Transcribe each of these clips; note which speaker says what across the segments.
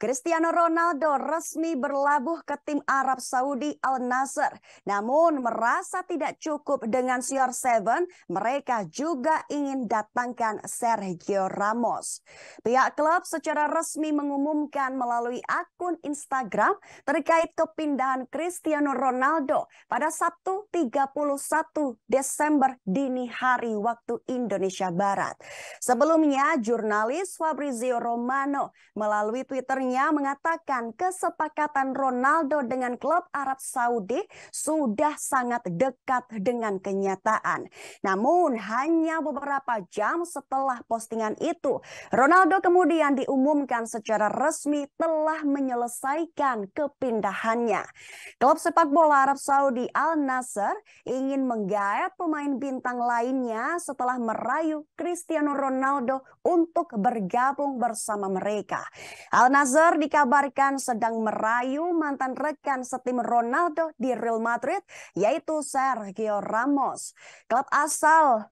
Speaker 1: Cristiano Ronaldo resmi berlabuh ke tim Arab Saudi Al Nasser. Namun merasa tidak cukup dengan CR7, mereka juga ingin datangkan Sergio Ramos. Pihak klub secara resmi mengumumkan melalui akun Instagram terkait kepindahan Cristiano Ronaldo pada Sabtu 31 Desember dini hari waktu Indonesia Barat. Sebelumnya, jurnalis Fabrizio Romano melalui Twitternya mengatakan kesepakatan Ronaldo dengan klub Arab Saudi sudah sangat dekat dengan kenyataan. Namun hanya beberapa jam setelah postingan itu, Ronaldo kemudian diumumkan secara resmi telah menyelesaikan kepindahannya. Klub sepak bola Arab Saudi Al Nasser ingin menggayat pemain bintang lainnya setelah merayu Cristiano Ronaldo untuk bergabung bersama mereka. Al Nasser Hotspur dikabarkan sedang merayu mantan rekan setim Ronaldo di Real Madrid, yaitu Sergio Ramos. Klub asal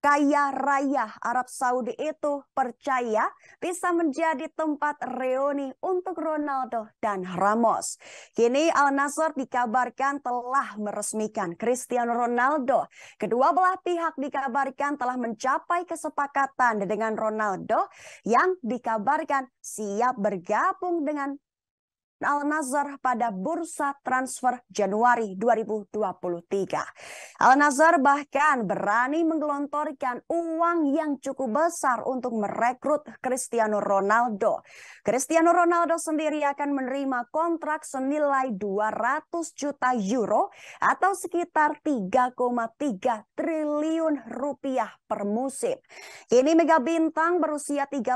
Speaker 1: kaya raya Arab Saudi itu percaya bisa menjadi tempat reuni untuk Ronaldo dan Ramos. Kini Al Nassr dikabarkan telah meresmikan Cristiano Ronaldo. Kedua belah pihak dikabarkan telah mencapai kesepakatan dengan Ronaldo yang dikabarkan siap bergabung dengan Al-Nazar pada bursa transfer Januari 2023. Al-Nazar bahkan berani menggelontorkan uang yang cukup besar untuk merekrut Cristiano Ronaldo. Cristiano Ronaldo sendiri akan menerima kontrak senilai 200 juta euro atau sekitar 3,3 triliun rupiah per musim. Kini mega bintang berusia 37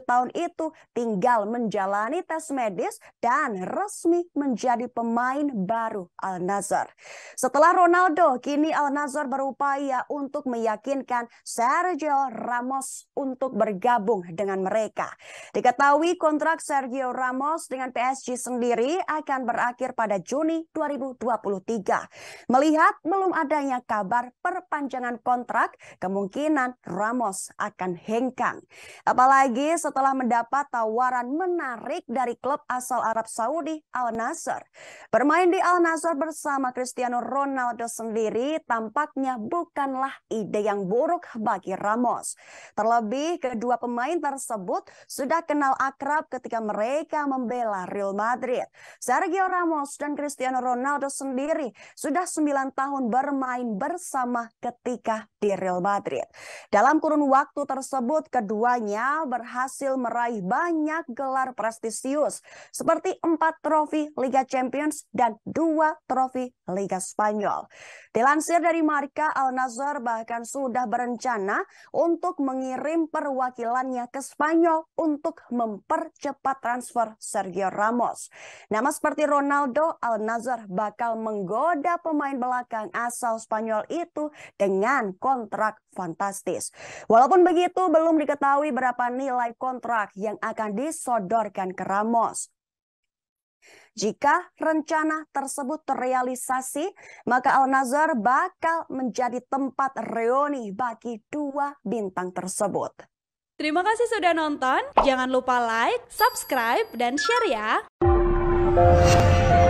Speaker 1: tahun itu tinggal menjalani tes medis dan resmi menjadi pemain baru Al-Nazar. Setelah Ronaldo, kini Al-Nazar berupaya untuk meyakinkan Sergio Ramos untuk bergabung dengan mereka. Diketahui kontrak Sergio Ramos dengan PSG sendiri akan berakhir pada Juni 2023. Melihat belum adanya kabar perpanjangan kontrak, kemungkinan Ramos akan hengkang. Apalagi setelah mendapat tawaran menarik dari klub asal Arab Saudi Al Nassr. Bermain di Al Nassr bersama Cristiano Ronaldo sendiri tampaknya bukanlah ide yang buruk bagi Ramos. Terlebih kedua pemain tersebut sudah kenal akrab ketika mereka membela Real Madrid. Sergio Ramos dan Cristiano Ronaldo sendiri sudah 9 tahun bermain bersama ketika di Real Madrid. Dalam kurun waktu tersebut keduanya berhasil meraih banyak gelar prestisius seperti seperti empat trofi Liga Champions dan dua trofi Liga Spanyol. Dilansir dari Marka, Al-Nazar bahkan sudah berencana untuk mengirim perwakilannya ke Spanyol untuk mempercepat transfer Sergio Ramos. Nama seperti Ronaldo, Al-Nazar bakal menggoda pemain belakang asal Spanyol itu dengan kontrak fantastis. Walaupun begitu, belum diketahui berapa nilai kontrak yang akan disodorkan ke Ramos. Jika rencana tersebut terrealisasi, maka Al-Nazar bakal menjadi tempat reuni bagi dua bintang tersebut. Terima kasih sudah nonton. Jangan lupa like, subscribe, dan share ya.